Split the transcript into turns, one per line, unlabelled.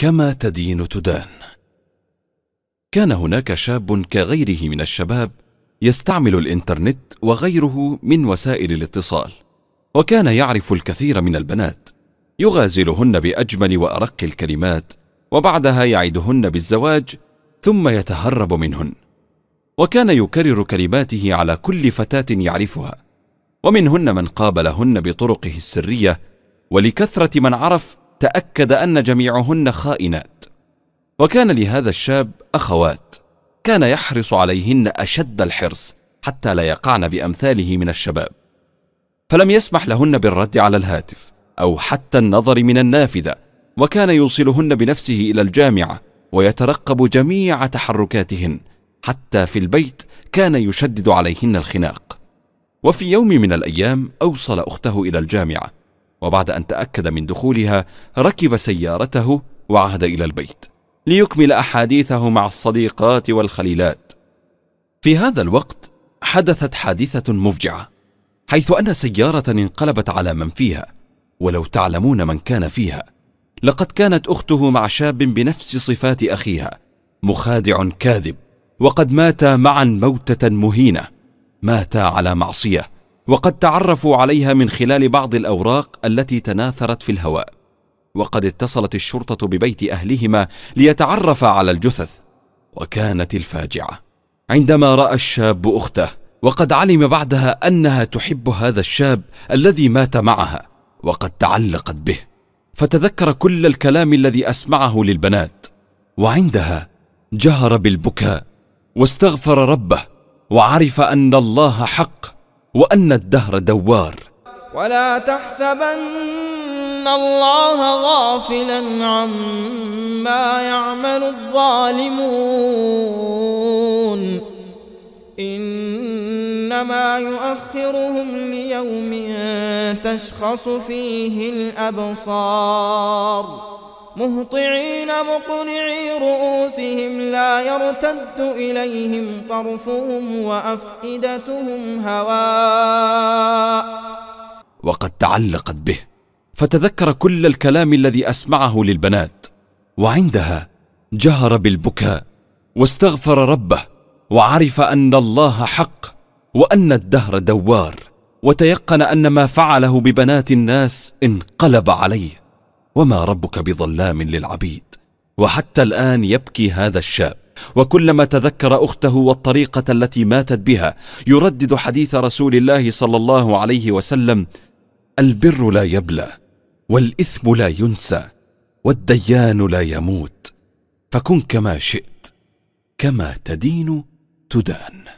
كما تدين تدان كان هناك شاب كغيره من الشباب يستعمل الانترنت وغيره من وسائل الاتصال وكان يعرف الكثير من البنات يغازلهن باجمل وارق الكلمات وبعدها يعدهن بالزواج ثم يتهرب منهن وكان يكرر كلماته على كل فتاه يعرفها ومنهن من قابلهن بطرقه السريه ولكثره من عرف تاكد ان جميعهن خائنات وكان لهذا الشاب اخوات كان يحرص عليهن اشد الحرص حتى لا يقعن بامثاله من الشباب فلم يسمح لهن بالرد على الهاتف او حتى النظر من النافذه وكان يوصلهن بنفسه الى الجامعه ويترقب جميع تحركاتهن حتى في البيت كان يشدد عليهن الخناق وفي يوم من الايام اوصل اخته الى الجامعه وبعد أن تأكد من دخولها ركب سيارته وعاد إلى البيت ليكمل أحاديثه مع الصديقات والخليلات في هذا الوقت حدثت حادثة مفجعة حيث أن سيارة انقلبت على من فيها ولو تعلمون من كان فيها لقد كانت أخته مع شاب بنفس صفات أخيها مخادع كاذب وقد ماتا معا موتة مهينة ماتا على معصية وقد تعرفوا عليها من خلال بعض الاوراق التي تناثرت في الهواء وقد اتصلت الشرطه ببيت اهلهما ليتعرف على الجثث وكانت الفاجعه عندما راى الشاب اخته وقد علم بعدها انها تحب هذا الشاب الذي مات معها وقد تعلقت به فتذكر كل الكلام الذي اسمعه للبنات وعندها جهر بالبكاء واستغفر ربه وعرف ان الله حق وأن الدهر دوار
ولا تحسبن الله غافلا عما يعمل الظالمون إنما يؤخرهم ليوم تشخص فيه الأبصار مهطعين مقنعي رؤوسهم لا يرتد إليهم طرفهم وأفئدتهم هواء
وقد تعلقت به فتذكر كل الكلام الذي أسمعه للبنات وعندها جهر بالبكاء واستغفر ربه وعرف أن الله حق وأن الدهر دوار وتيقن أن ما فعله ببنات الناس انقلب عليه وما ربك بظلام للعبيد وحتى الان يبكي هذا الشاب وكلما تذكر اخته والطريقه التي ماتت بها يردد حديث رسول الله صلى الله عليه وسلم البر لا يبلى والاثم لا ينسى والديان لا يموت فكن كما شئت كما تدين
تدان